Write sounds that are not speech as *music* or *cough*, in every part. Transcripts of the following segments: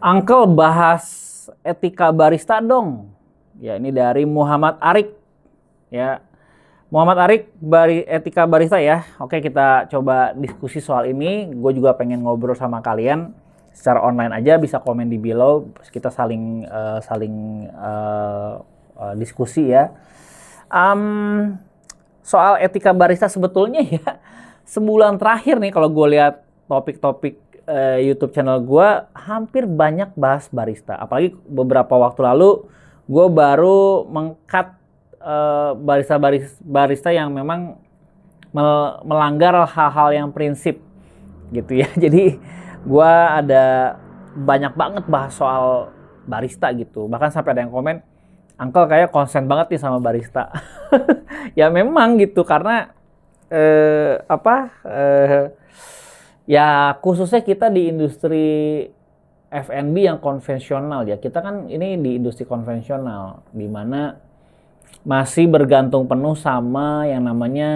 Uncle bahas etika barista dong. Ya ini dari Muhammad Arik. Ya Muhammad Arik bari etika barista ya. Oke kita coba diskusi soal ini. Gue juga pengen ngobrol sama kalian secara online aja bisa komen di below kita saling uh, saling uh, uh, diskusi ya um, soal etika barista sebetulnya ya sebulan terakhir nih kalau gue lihat topik-topik uh, YouTube channel gue hampir banyak bahas barista. Apalagi beberapa waktu lalu gue baru mengkat eh, barista barista uh, barista yang memang melanggar hal-hal yang prinsip gitu ya. *laughs* Jadi gue ada banyak banget bahas soal barista gitu. Bahkan sampai ada yang komen, Uncle kayak konsen banget nih sama barista. *laughs* ya memang gitu karena eh, apa? Eh, ya khususnya kita di industri F&B yang konvensional ya. Kita kan ini di industri konvensional di mana masih bergantung penuh sama yang namanya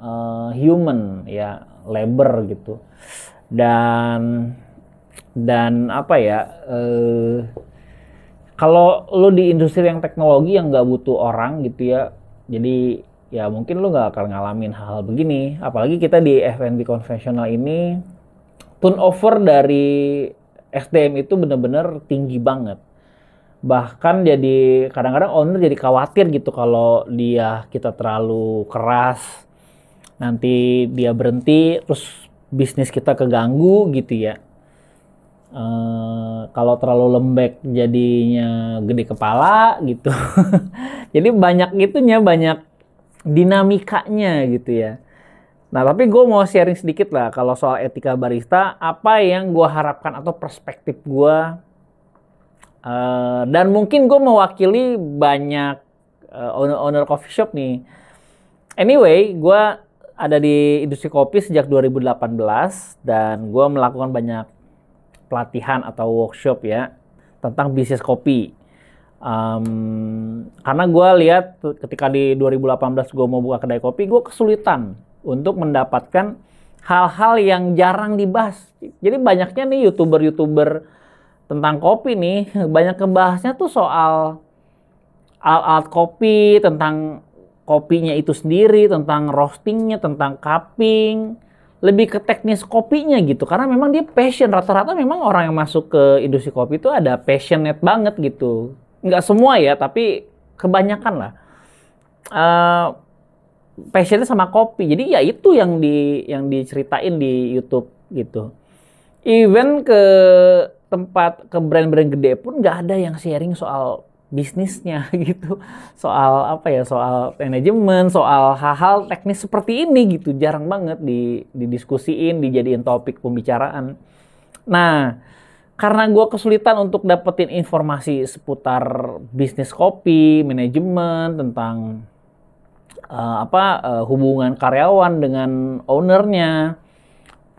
uh, human ya, labor gitu. Dan dan apa ya? Uh, kalau lo di industri yang teknologi yang nggak butuh orang gitu ya. Jadi ya mungkin lo nggak akan ngalamin hal-hal begini. Apalagi kita di F&B konvensional ini turnover dari SDM itu benar-benar tinggi banget. Bahkan jadi kadang-kadang owner jadi khawatir gitu kalau dia kita terlalu keras nanti dia berhenti terus bisnis kita keganggu gitu ya. Uh, kalau terlalu lembek jadinya gede kepala gitu. *laughs* jadi banyak itunya, banyak dinamikanya gitu ya. Nah, tapi gue mau sharing sedikit lah kalau soal etika barista, apa yang gue harapkan atau perspektif gue. Uh, dan mungkin gue mewakili banyak uh, owner, owner coffee shop nih. Anyway, gue ada di industri kopi sejak 2018 dan gue melakukan banyak pelatihan atau workshop ya tentang bisnis kopi. Um, karena gue lihat ketika di 2018 gue mau buka kedai kopi, gue kesulitan untuk mendapatkan hal-hal yang jarang dibahas. Jadi banyaknya nih youtuber-youtuber tentang kopi nih, *laughs* banyak kebahasnya tuh soal alat kopi, tentang kopinya itu sendiri, tentang roastingnya, tentang cupping, lebih ke teknis kopinya gitu. Karena memang dia passion, rata-rata memang orang yang masuk ke industri kopi itu ada passionate banget gitu. Nggak semua ya, tapi kebanyakan lah. Uh, passionnya sama kopi jadi ya itu yang di yang diceritain di YouTube gitu even ke tempat ke brand-brand gede pun nggak ada yang sharing soal bisnisnya *laughs* gitu soal apa ya soal manajemen soal hal-hal teknis seperti ini gitu jarang banget di didiskusiin dijadiin topik pembicaraan nah karena gue kesulitan untuk dapetin informasi seputar bisnis kopi manajemen tentang uh, apa uh, hubungan karyawan dengan ownernya,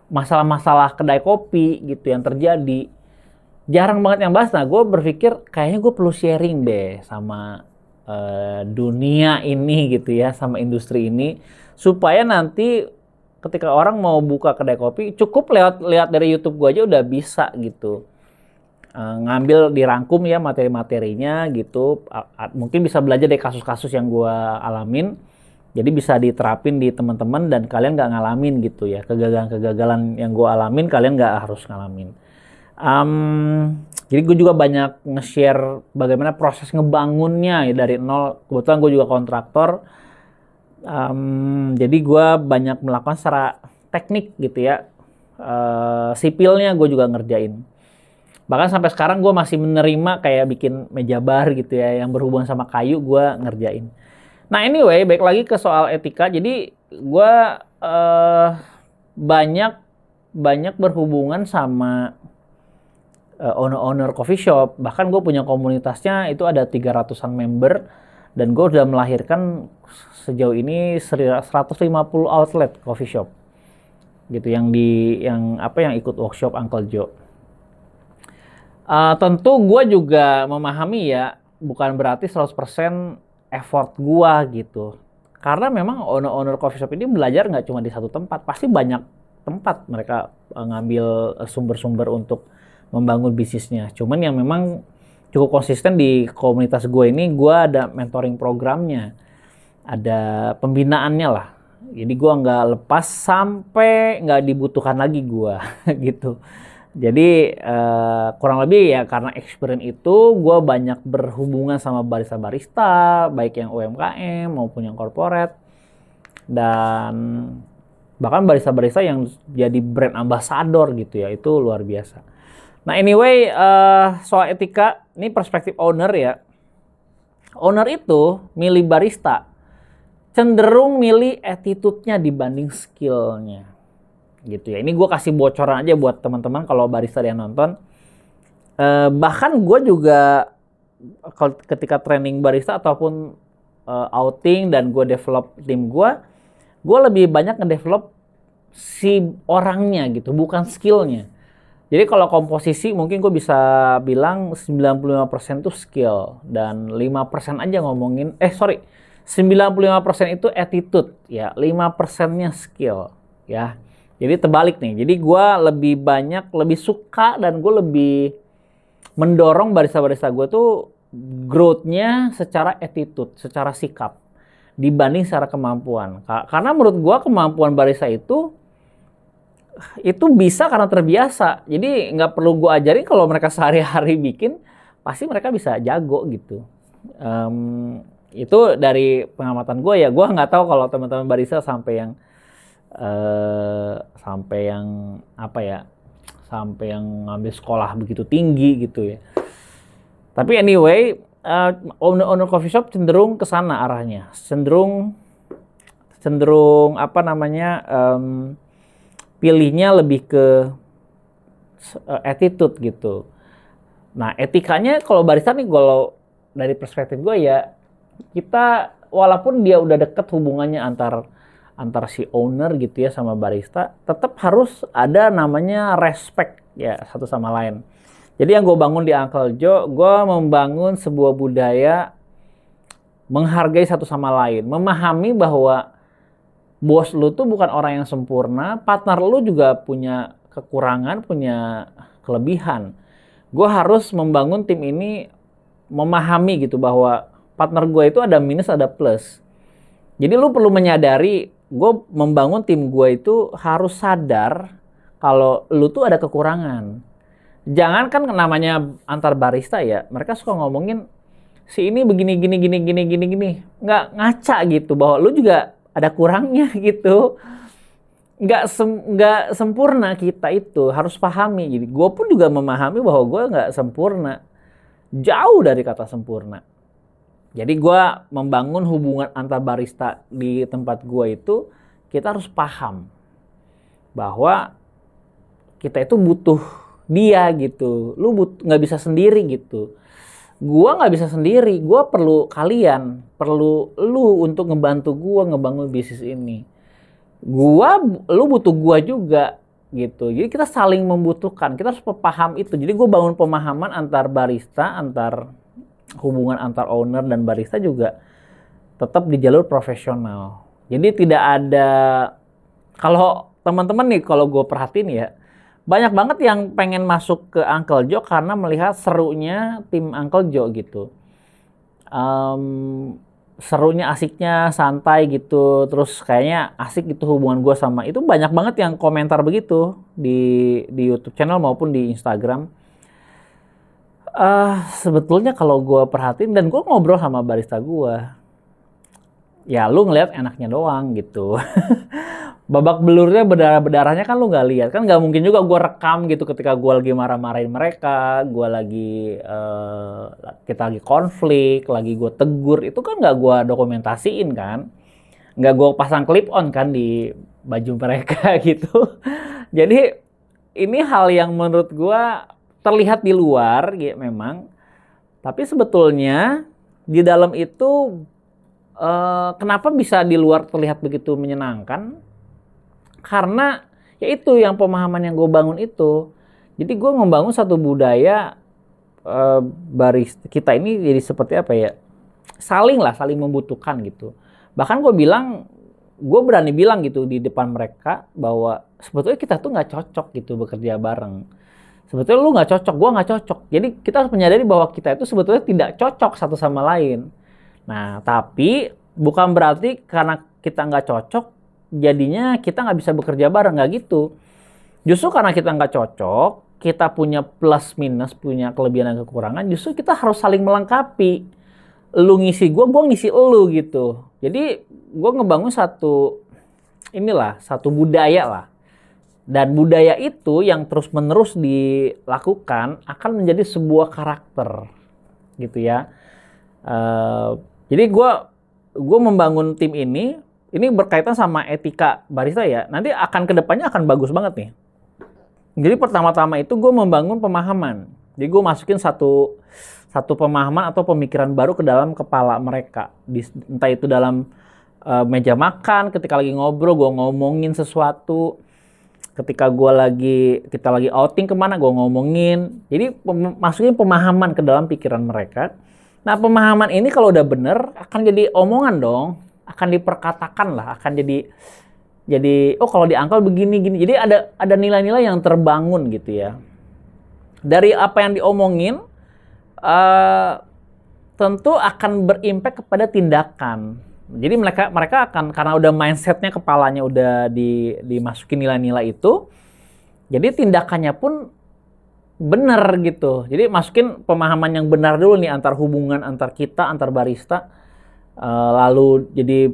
masalah-masalah kedai kopi gitu yang terjadi. Jarang banget yang bahas. Nah, gue berpikir kayaknya gue perlu sharing deh sama uh, dunia ini gitu ya, sama industri ini supaya nanti ketika orang mau buka kedai kopi cukup lewat lihat dari YouTube gue aja udah bisa gitu uh, ngambil dirangkum ya materi-materinya gitu A mungkin bisa belajar dari kasus-kasus yang gue alamin jadi bisa diterapin di teman-teman dan kalian nggak ngalamin gitu ya kegagalan-kegagalan yang gue alamin kalian nggak harus ngalamin. Um, jadi gue juga banyak nge-share bagaimana proses ngebangunnya ya dari nol. Kebetulan gue juga kontraktor. Um, jadi gue banyak melakukan secara teknik gitu ya. Uh, sipilnya gue juga ngerjain bahkan sampai sekarang gue masih menerima kayak bikin meja bar gitu ya yang berhubungan sama kayu gue ngerjain Nah anyway, baik lagi ke soal etika. Jadi gue uh, banyak banyak berhubungan sama uh, owner-owner coffee shop. Bahkan gue punya komunitasnya itu ada 300-an member. Dan gue sudah melahirkan sejauh ini 150 outlet coffee shop gitu yang di yang apa yang ikut workshop Uncle Joe. Uh, tentu gue juga memahami ya bukan berarti 100% effort gua gitu karena memang owner-owner coffee shop ini belajar nggak cuma di satu tempat pasti banyak tempat mereka eh, ngambil eh, sumber-sumber untuk membangun bisnisnya cuman yang memang cukup konsisten di komunitas gue ini gue ada mentoring programnya ada pembinaannya lah jadi gue nggak lepas sampai nggak dibutuhkan lagi gue *laughs* gitu jadi uh, kurang lebih ya karena experience itu gue banyak berhubungan sama barista-barista, baik yang UMKM maupun yang corporate. Dan bahkan barista-barista yang jadi brand ambassador gitu ya, itu luar biasa. Nah anyway, uh, soal etika, ini perspektif owner ya. Owner itu milih barista, cenderung milih attitude-nya dibanding skill-nya gitu ya. Ini gue kasih bocoran aja buat teman-teman kalau barista yang nonton. Eh, bahkan gue juga ketika training barista ataupun eh, outing dan gue develop tim gue, gue lebih banyak ngedevelop si orangnya gitu, bukan skillnya. Jadi kalau komposisi mungkin gue bisa bilang 95% itu skill dan 5% aja ngomongin eh sorry 95% itu attitude ya, 5%-nya skill ya. Jadi terbalik nih. Jadi gue lebih banyak, lebih suka dan gue lebih mendorong barista-barista gue tuh growth-nya secara attitude, secara sikap dibanding secara kemampuan. Karena menurut gue kemampuan barista itu itu bisa karena terbiasa. Jadi nggak perlu gue ajarin kalau mereka sehari-hari bikin pasti mereka bisa jago gitu. Um, itu dari pengamatan gue ya. Gue nggak tahu kalau teman-teman barista sampai yang eh, sampai yang apa ya sampai yang ngambil sekolah begitu tinggi gitu ya tapi anyway eh, owner owner coffee shop cenderung ke sana arahnya cenderung cenderung apa namanya um, pilihnya lebih ke uh, attitude gitu nah etikanya kalau barista nih kalau dari perspektif gue ya kita walaupun dia udah deket hubungannya antar antara si owner gitu ya sama barista tetap harus ada namanya respect ya satu sama lain. Jadi yang gue bangun di Uncle Joe, gue membangun sebuah budaya menghargai satu sama lain, memahami bahwa bos lu tuh bukan orang yang sempurna, partner lu juga punya kekurangan, punya kelebihan. Gue harus membangun tim ini memahami gitu bahwa partner gue itu ada minus ada plus. Jadi lu perlu menyadari gue membangun tim gue itu harus sadar kalau lu tuh ada kekurangan. Jangan kan namanya antar barista ya, mereka suka ngomongin si ini begini gini gini gini gini gini, nggak ngaca gitu bahwa lu juga ada kurangnya *laughs* gitu. Nggak sem nggak sempurna kita itu harus pahami. Jadi gitu. gue pun juga memahami bahwa gue nggak sempurna, jauh dari kata sempurna. Jadi gue membangun hubungan antar barista di tempat gue itu kita harus paham bahwa kita itu butuh dia gitu. Lu gak bisa sendiri gitu. Gue gak bisa sendiri. gue perlu kalian, perlu lu untuk ngebantu gue ngebangun bisnis ini. Gua, lu butuh gua juga gitu. Jadi kita saling membutuhkan. Kita harus paham itu. Jadi gue bangun pemahaman antar barista, antar hubungan antar owner dan barista juga tetap di jalur profesional. Jadi tidak ada kalau teman-teman nih kalau gue perhatiin ya banyak banget yang pengen masuk ke Uncle Joe karena melihat serunya tim Uncle Joe gitu. Um, serunya asiknya santai gitu terus kayaknya asik gitu hubungan gue sama itu banyak banget yang komentar begitu di di YouTube channel maupun di Instagram Uh, sebetulnya kalau gue perhatiin dan gue ngobrol sama barista gue, ya lu ngeliat enaknya doang gitu. *laughs* Babak belurnya berdarah berdarahnya kan lu nggak lihat kan nggak mungkin juga gue rekam gitu ketika gue lagi marah-marahin mereka, gue lagi uh, kita lagi konflik, lagi gue tegur itu kan nggak gue dokumentasiin kan, nggak gue pasang clip on kan di baju mereka *laughs* gitu. Jadi ini hal yang menurut gue terlihat di luar ya memang tapi sebetulnya di dalam itu eh, kenapa bisa di luar terlihat begitu menyenangkan karena ya itu yang pemahaman yang gue bangun itu jadi gue membangun satu budaya eh, baris kita ini jadi seperti apa ya saling lah saling membutuhkan gitu bahkan gue bilang gue berani bilang gitu di depan mereka bahwa sebetulnya kita tuh nggak cocok gitu bekerja bareng sebetulnya lu nggak cocok, gua nggak cocok. Jadi kita harus menyadari bahwa kita itu sebetulnya tidak cocok satu sama lain. Nah, tapi bukan berarti karena kita nggak cocok, jadinya kita nggak bisa bekerja bareng, nggak gitu. Justru karena kita nggak cocok, kita punya plus minus, punya kelebihan dan kekurangan, justru kita harus saling melengkapi. Lu ngisi gue, gue ngisi lu gitu. Jadi gue ngebangun satu inilah, satu budaya lah dan budaya itu yang terus-menerus dilakukan akan menjadi sebuah karakter, gitu ya. Uh, jadi gue gue membangun tim ini, ini berkaitan sama etika barista ya. Nanti akan kedepannya akan bagus banget nih. Jadi pertama-tama itu gue membangun pemahaman. Jadi gue masukin satu satu pemahaman atau pemikiran baru ke dalam kepala mereka. Di, entah itu dalam uh, meja makan, ketika lagi ngobrol, gue ngomongin sesuatu ketika gue lagi kita lagi outing kemana gue ngomongin jadi pem masukin pemahaman ke dalam pikiran mereka nah pemahaman ini kalau udah bener akan jadi omongan dong akan diperkatakan lah akan jadi jadi oh kalau diangkal begini gini jadi ada ada nilai-nilai yang terbangun gitu ya dari apa yang diomongin uh, tentu akan berimpact kepada tindakan jadi mereka mereka akan karena udah mindsetnya kepalanya udah di, dimasukin nilai-nilai itu, jadi tindakannya pun benar gitu. Jadi masukin pemahaman yang benar dulu nih antar hubungan antar kita antar barista, e, lalu jadi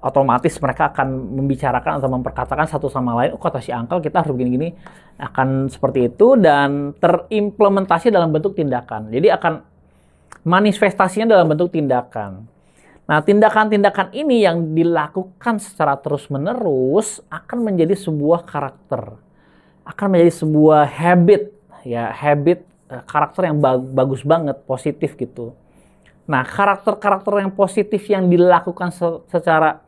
otomatis mereka akan membicarakan atau memperkatakan satu sama lain, oh kata si angkel kita harus begini-gini, akan seperti itu dan terimplementasi dalam bentuk tindakan. Jadi akan manifestasinya dalam bentuk tindakan. Nah, tindakan-tindakan ini yang dilakukan secara terus-menerus akan menjadi sebuah karakter, akan menjadi sebuah habit, ya habit eh, karakter yang bagus banget, positif gitu. Nah, karakter-karakter yang positif yang dilakukan secara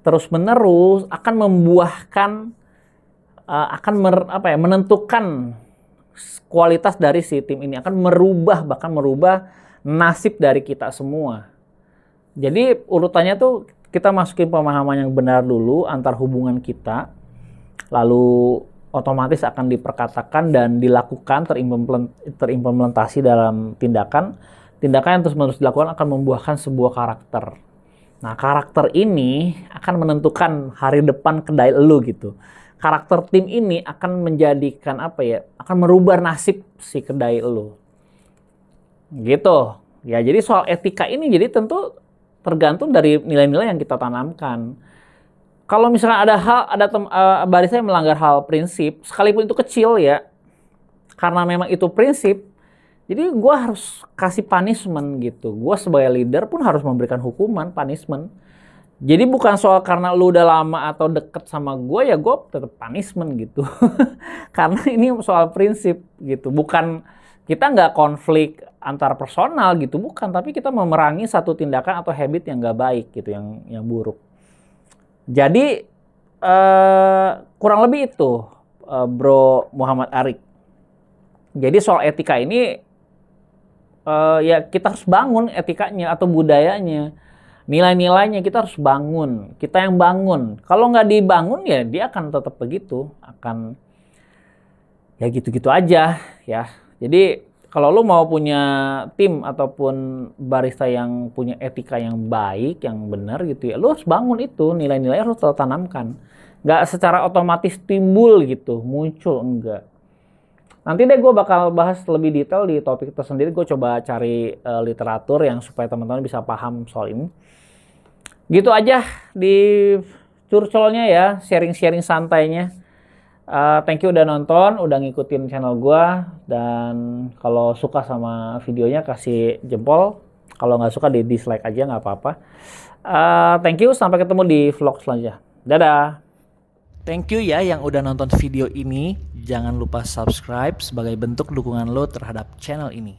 terus-menerus akan membuahkan, eh, akan mer, apa ya, menentukan kualitas dari si tim ini, akan merubah bahkan merubah nasib dari kita semua. Jadi urutannya tuh kita masukin pemahaman yang benar dulu antar hubungan kita, lalu otomatis akan diperkatakan dan dilakukan terimplementasi dalam tindakan. Tindakan yang terus-menerus dilakukan akan membuahkan sebuah karakter. Nah, karakter ini akan menentukan hari depan kedai lu gitu. Karakter tim ini akan menjadikan apa ya? Akan merubah nasib si kedai lu. Gitu. Ya, jadi soal etika ini jadi tentu tergantung dari nilai-nilai yang kita tanamkan. Kalau misalnya ada hal, ada tem, uh, eh, yang melanggar hal prinsip, sekalipun itu kecil ya, karena memang itu prinsip, jadi gue harus kasih punishment gitu. Gue sebagai leader pun harus memberikan hukuman, punishment. Jadi bukan soal karena lu udah lama atau deket sama gue, ya gue tetap punishment gitu. *laughs* karena ini soal prinsip gitu, bukan kita nggak konflik antar personal gitu bukan tapi kita memerangi satu tindakan atau habit yang nggak baik gitu yang yang buruk jadi eh, kurang lebih itu eh, Bro Muhammad Arik jadi soal etika ini eh, ya kita harus bangun etikanya atau budayanya nilai-nilainya kita harus bangun kita yang bangun kalau nggak dibangun ya dia akan tetap begitu akan ya gitu-gitu aja ya jadi kalau lo mau punya tim ataupun barista yang punya etika yang baik, yang benar gitu ya, lu harus bangun itu, nilai-nilai harus tertanamkan. Gak secara otomatis timbul gitu, muncul enggak. Nanti deh gue bakal bahas lebih detail di topik tersendiri, gue coba cari uh, literatur yang supaya teman-teman bisa paham soal ini. Gitu aja di curcolnya ya, sharing-sharing santainya. Uh, thank you udah nonton, udah ngikutin channel gua dan kalau suka sama videonya kasih jempol. Kalau nggak suka di dislike aja nggak apa-apa. Uh, thank you, sampai ketemu di vlog selanjutnya. Dadah. Thank you ya yang udah nonton video ini. Jangan lupa subscribe sebagai bentuk dukungan lo terhadap channel ini.